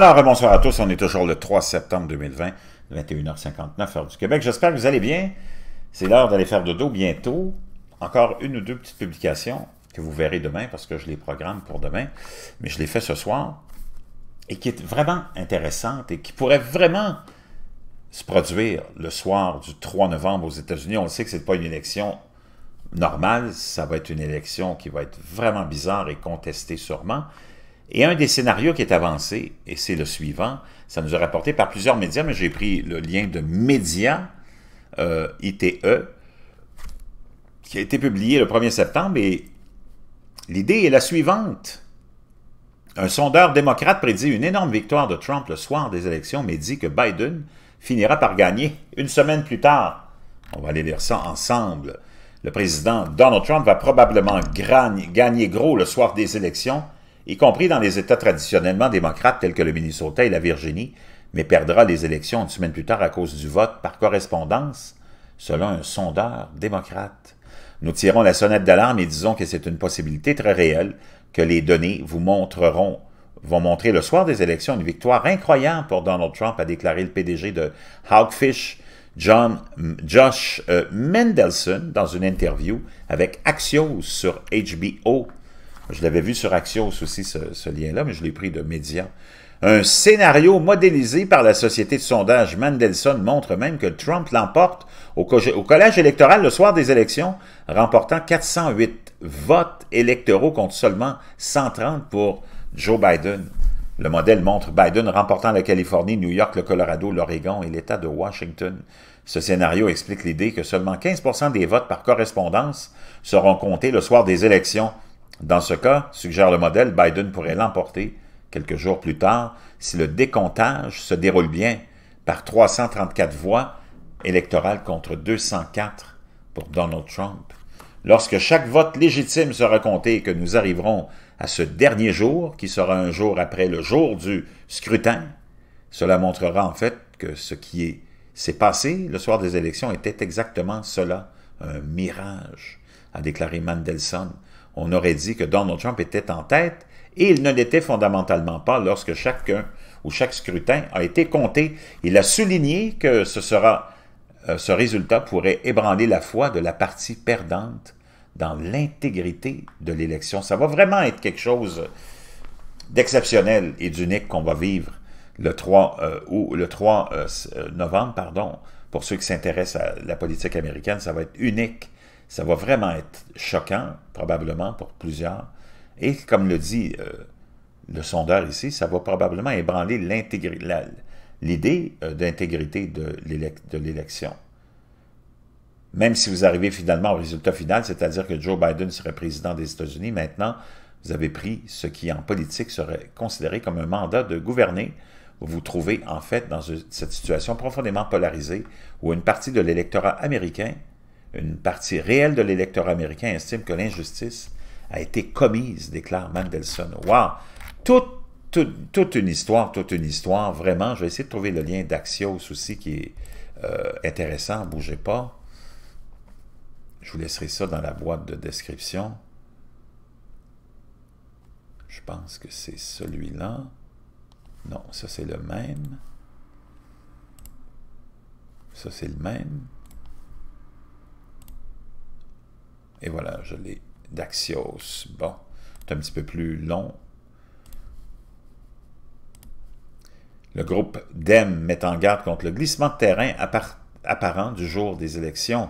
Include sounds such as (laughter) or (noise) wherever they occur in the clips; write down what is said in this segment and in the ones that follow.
Alors, bonsoir à tous. On est toujours le 3 septembre 2020, 21h59, heure du Québec. J'espère que vous allez bien. C'est l'heure d'aller faire dodo bientôt. Encore une ou deux petites publications que vous verrez demain parce que je les programme pour demain, mais je les fais ce soir et qui est vraiment intéressante et qui pourrait vraiment se produire le soir du 3 novembre aux États-Unis. On le sait que ce n'est pas une élection normale, ça va être une élection qui va être vraiment bizarre et contestée sûrement, et un des scénarios qui est avancé, et c'est le suivant, ça nous a rapporté par plusieurs médias, mais j'ai pris le lien de Média, euh, ITE, qui a été publié le 1er septembre, et l'idée est la suivante. Un sondeur démocrate prédit une énorme victoire de Trump le soir des élections, mais dit que Biden finira par gagner une semaine plus tard. On va aller lire ça ensemble. Le président Donald Trump va probablement gagner gros le soir des élections, y compris dans les États traditionnellement démocrates tels que le Minnesota et la Virginie, mais perdra les élections une semaine plus tard à cause du vote par correspondance, selon un sondeur démocrate. Nous tirons la sonnette d'alarme et disons que c'est une possibilité très réelle que les données vous montreront vont montrer le soir des élections une victoire incroyable pour Donald Trump, a déclaré le PDG de Hawkfish, John, Josh euh, mendelssohn Mendelson, dans une interview avec Axios sur HBO je l'avais vu sur Axios aussi, ce, lien-là, mais je l'ai pris de médias. Un scénario modélisé par la société de sondage Mandelson montre même que Trump l'emporte au, au collège électoral le soir des élections, remportant 408 votes électoraux contre seulement 130 pour Joe Biden. Le modèle montre Biden remportant la Californie, New York, le Colorado, l'Oregon et l'État de Washington. Ce scénario explique l'idée que seulement 15 des votes par correspondance seront comptés le soir des élections, dans ce cas, suggère le modèle, Biden pourrait l'emporter quelques jours plus tard si le décomptage se déroule bien par 334 voix électorales contre 204 pour Donald Trump. Lorsque chaque vote légitime sera compté et que nous arriverons à ce dernier jour, qui sera un jour après le jour du scrutin, cela montrera en fait que ce qui s'est passé le soir des élections était exactement cela, un mirage, a déclaré Mandelson, on aurait dit que Donald Trump était en tête, et il ne l'était fondamentalement pas lorsque chacun ou chaque scrutin a été compté. Il a souligné que ce, sera, euh, ce résultat pourrait ébranler la foi de la partie perdante dans l'intégrité de l'élection. Ça va vraiment être quelque chose d'exceptionnel et d'unique qu'on va vivre le 3, euh, ou, le 3 euh, novembre. Pardon. Pour ceux qui s'intéressent à la politique américaine, ça va être unique. Ça va vraiment être choquant, probablement, pour plusieurs. Et comme le dit euh, le sondeur ici, ça va probablement ébranler l'idée euh, d'intégrité de l'élection. Même si vous arrivez finalement au résultat final, c'est-à-dire que Joe Biden serait président des États-Unis, maintenant, vous avez pris ce qui en politique serait considéré comme un mandat de gouverner. Vous vous trouvez en fait dans cette situation profondément polarisée où une partie de l'électorat américain une partie réelle de l'électeur américain estime que l'injustice a été commise, déclare Mandelson. Wow! Toute, une histoire, toute une histoire, vraiment. Je vais essayer de trouver le lien d'Axios aussi qui est euh, intéressant, bougez pas. Je vous laisserai ça dans la boîte de description. Je pense que c'est celui-là. Non, ça c'est le même. Ça c'est le même. Et voilà, je l'ai. Daxios. Bon, c'est un petit peu plus long. Le groupe DEM met en garde contre le glissement de terrain apparent du jour des élections.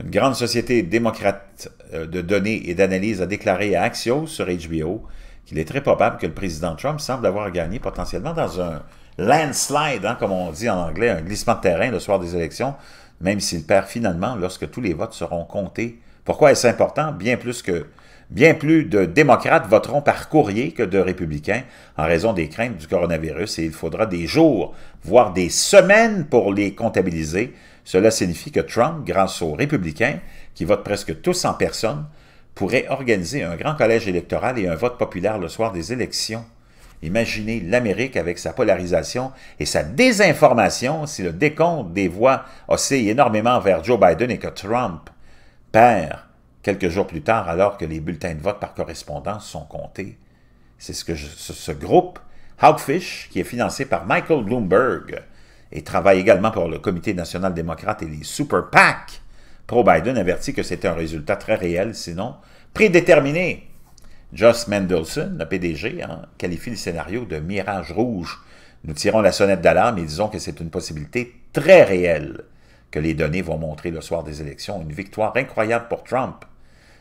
Une grande société démocrate euh, de données et d'analyse a déclaré à Axios sur HBO qu'il est très probable que le président Trump semble avoir gagné potentiellement dans un landslide, hein, comme on dit en anglais, un glissement de terrain le soir des élections, même s'il perd finalement lorsque tous les votes seront comptés. Pourquoi est-ce important? Bien plus que Bien plus de démocrates voteront par courrier que de républicains en raison des craintes du coronavirus et il faudra des jours, voire des semaines pour les comptabiliser. Cela signifie que Trump, grâce aux républicains, qui votent presque tous en personne, pourrait organiser un grand collège électoral et un vote populaire le soir des élections. Imaginez l'Amérique avec sa polarisation et sa désinformation si le décompte des voix oscille énormément vers Joe Biden et que Trump perd quelques jours plus tard alors que les bulletins de vote par correspondance sont comptés. C'est ce que ce, groupe, Hawkfish, qui est financé par Michael Bloomberg et travaille également pour le Comité national démocrate et les Super PAC pro-Biden, avertit que c'était un résultat très réel, sinon prédéterminé. Joss Mendelssohn, le PDG, hein, qualifie le scénario de mirage rouge. Nous tirons la sonnette d'alarme et disons que c'est une possibilité très réelle que les données vont montrer le soir des élections une victoire incroyable pour Trump.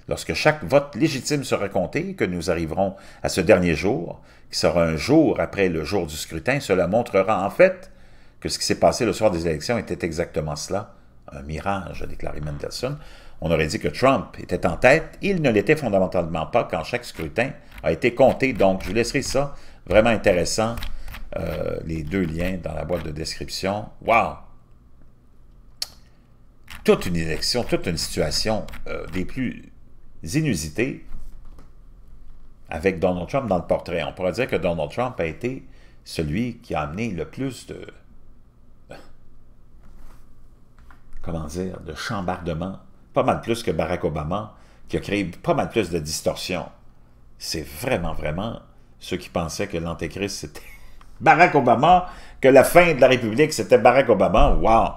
Lorsque chaque vote légitime sera compté, que nous arriverons à ce dernier jour, qui sera un jour après le jour du scrutin, cela montrera en fait que ce qui s'est passé le soir des élections était exactement cela un mirage, a déclaré Mendelssohn. On aurait dit que Trump était en tête. Il ne l'était fondamentalement pas quand chaque scrutin a été compté. Donc, je vous laisserai ça. Vraiment intéressant. Euh, les deux liens dans la boîte de description. Wow! Toute une élection, toute une situation euh, des plus inusitées avec Donald Trump dans le portrait. On pourrait dire que Donald Trump a été celui qui a amené le plus de, comment dire, de chambardement, pas mal plus que Barack Obama, qui a créé pas mal plus de distorsion. C'est vraiment, vraiment ceux qui pensaient que l'antéchrist, c'était (laughs) Barack Obama, que la fin de la République, c'était Barack Obama. Wow!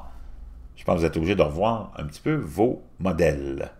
Je pense que vous êtes obligés de revoir un petit peu vos modèles.